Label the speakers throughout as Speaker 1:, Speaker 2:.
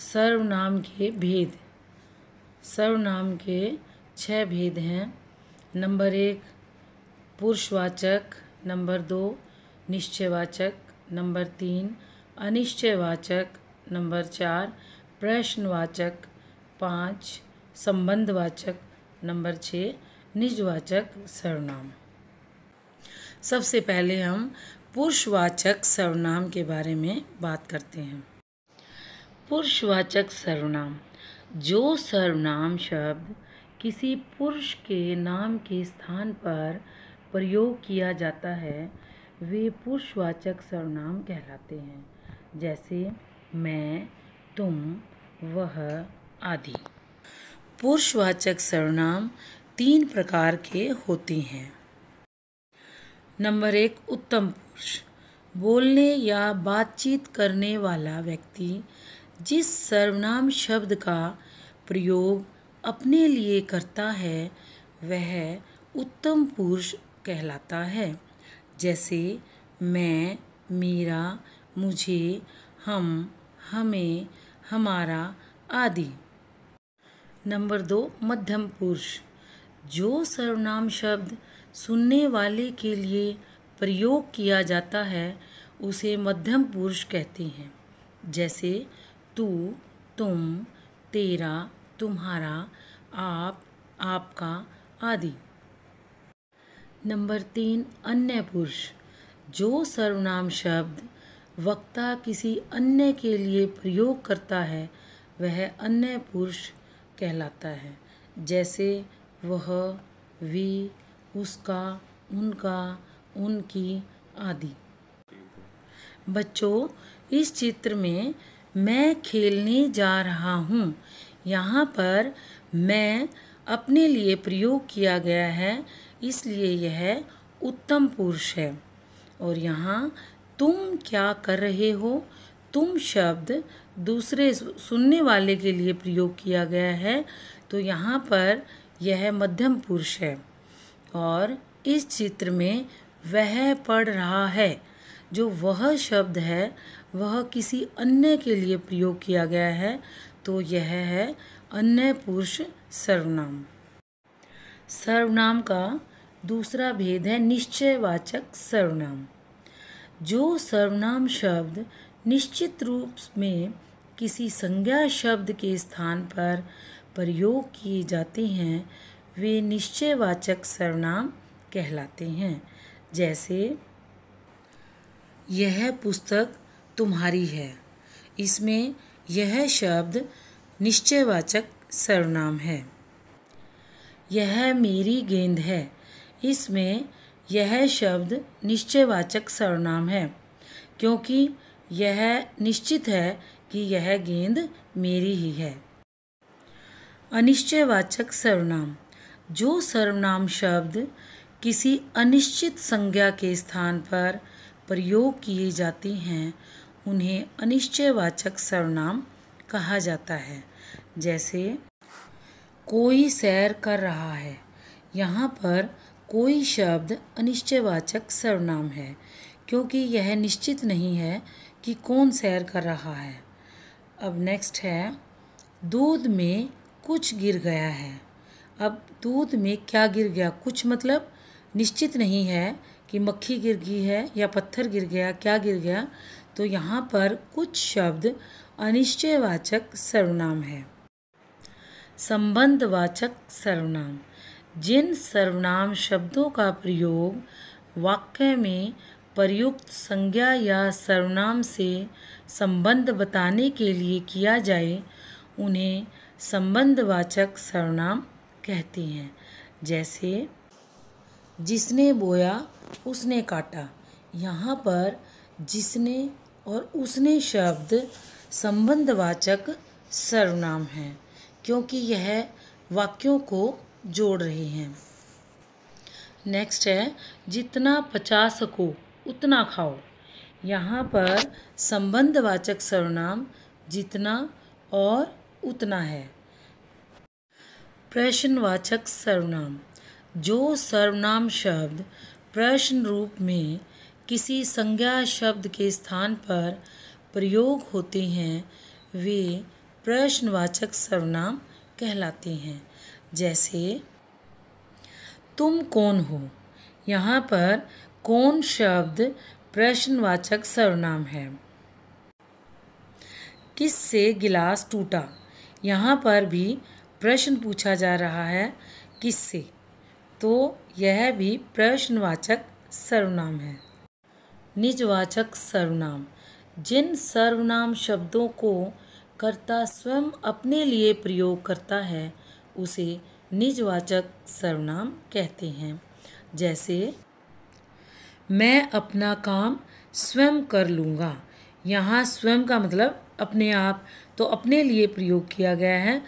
Speaker 1: सर्वनाम के भेद सर्वनाम के छह भेद हैं नंबर एक पुरुषवाचक नंबर दो निश्चयवाचक नंबर तीन अनिश्चयवाचक नंबर चार प्रश्नवाचक पाँच संबंधवाचक नंबर छः निजवाचक सर्वनाम सबसे पहले हम पुरुषवाचक सर्वनाम के बारे में बात करते हैं पुरुषवाचक सर्वनाम जो सर्वनाम शब्द किसी पुरुष के नाम के स्थान पर प्रयोग किया जाता है वे पुरुषवाचक सर्वनाम कहलाते हैं जैसे मैं तुम वह आदि पुरुषवाचक सर्वनाम तीन प्रकार के होते हैं नंबर एक उत्तम पुरुष बोलने या बातचीत करने वाला व्यक्ति जिस सर्वनाम शब्द का प्रयोग अपने लिए करता है वह उत्तम पुरुष कहलाता है जैसे मैं मेरा मुझे हम हमें हमारा आदि नंबर दो मध्यम पुरुष जो सर्वनाम शब्द सुनने वाले के लिए प्रयोग किया जाता है उसे मध्यम पुरुष कहते हैं जैसे तू तुम तेरा तुम्हारा आप आपका आदि नंबर तीन अन्य पुरुष जो सर्वनाम शब्द वक्ता किसी अन्य के लिए प्रयोग करता है वह अन्य पुरुष कहलाता है जैसे वह वी उसका उनका उनकी आदि बच्चों इस चित्र में मैं खेलने जा रहा हूँ यहाँ पर मैं अपने लिए प्रयोग किया गया है इसलिए यह उत्तम पुरुष है और यहाँ तुम क्या कर रहे हो तुम शब्द दूसरे सुनने वाले के लिए प्रयोग किया गया है तो यहाँ पर यह मध्यम पुरुष है और इस चित्र में वह पढ़ रहा है जो वह शब्द है वह किसी अन्य के लिए प्रयोग किया गया है तो यह है अन्य पुरुष सर्वनाम सर्वनाम का दूसरा भेद है निश्चयवाचक सर्वनाम जो सर्वनाम शब्द निश्चित रूप में किसी संज्ञा शब्द के स्थान पर प्रयोग किए जाते हैं वे निश्चयवाचक सर्वनाम कहलाते हैं जैसे यह पुस्तक तुम्हारी है इसमें यह शब्द निश्चयवाचक सर्वनाम है यह मेरी गेंद है इसमें यह शब्द निश्चयवाचक सर्वनाम है क्योंकि यह निश्चित है कि यह गेंद मेरी ही है अनिश्चयवाचक सर्वनाम जो सर्वनाम शब्द किसी अनिश्चित संज्ञा के स्थान पर प्रयोग किए जाते हैं उन्हें अनिश्चयवाचक सर्वनाम कहा जाता है जैसे कोई सैर कर रहा है यहाँ पर कोई शब्द अनिश्चयवाचक सर्वनाम है क्योंकि यह निश्चित नहीं है कि कौन सैर कर रहा है अब नेक्स्ट है दूध में कुछ गिर गया है अब दूध में क्या गिर गया कुछ मतलब निश्चित नहीं है कि मक्खी गिर गई है या पत्थर गिर गया क्या गिर गया तो यहाँ पर कुछ शब्द अनिश्चयवाचक सर्वनाम है संबंधवाचक सर्वनाम जिन सर्वनाम शब्दों का प्रयोग वाक्य में प्रयुक्त संज्ञा या सर्वनाम से संबंध बताने के लिए किया जाए उन्हें संबंधवाचक सर्वनाम कहते हैं जैसे जिसने बोया उसने काटा यहाँ पर जिसने और उसने शब्द संबंधवाचक सर्वनाम हैं क्योंकि यह वाक्यों को जोड़ रहे हैं नेक्स्ट है जितना पचा सको उतना खाओ यहाँ पर संबंधवाचक सर्वनाम जितना और उतना है प्रश्नवाचक सर्वनाम जो सर्वनाम शब्द प्रश्न रूप में किसी संज्ञा शब्द के स्थान पर प्रयोग होते हैं वे प्रश्नवाचक सर्वनाम कहलाते हैं जैसे तुम कौन हो यहाँ पर कौन शब्द प्रश्नवाचक सर्वनाम है किस से गिलास टूटा यहाँ पर भी प्रश्न पूछा जा रहा है किससे तो यह भी प्रश्नवाचक सर्वनाम है निजवाचक सर्वनाम जिन सर्वनाम शब्दों को कर्ता स्वयं अपने लिए प्रयोग करता है उसे निजवाचक सर्वनाम कहते हैं जैसे मैं अपना काम स्वयं कर लूँगा यहाँ स्वयं का मतलब अपने आप तो अपने लिए प्रयोग किया गया है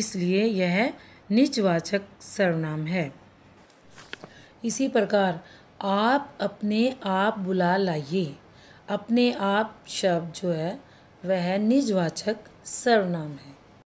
Speaker 1: इसलिए यह निजवाचक सर्वनाम है इसी प्रकार आप अपने आप बुला लाइए अपने आप शब्द जो है वह निजवाचक सर्वनाम है